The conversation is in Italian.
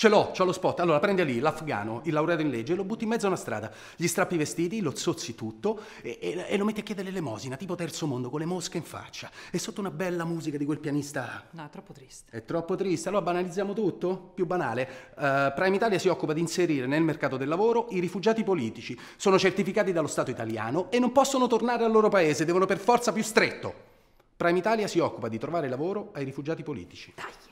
Ce l'ho, c'ho lo spot. Allora prendi lì l'afgano, il laureato in legge, lo butti in mezzo a una strada, gli strappi i vestiti, lo zozzi tutto e, e, e lo metti a chiedere l'elemosina, tipo terzo mondo, con le mosche in faccia. E sotto una bella musica di quel pianista. No, è troppo triste. È troppo triste. Allora banalizziamo tutto? Più banale. Uh, Prime Italia si occupa di inserire nel mercato del lavoro i rifugiati politici. Sono certificati dallo Stato italiano e non possono tornare al loro paese, devono per forza più stretto. Prime Italia si occupa di trovare lavoro ai rifugiati politici. Dai.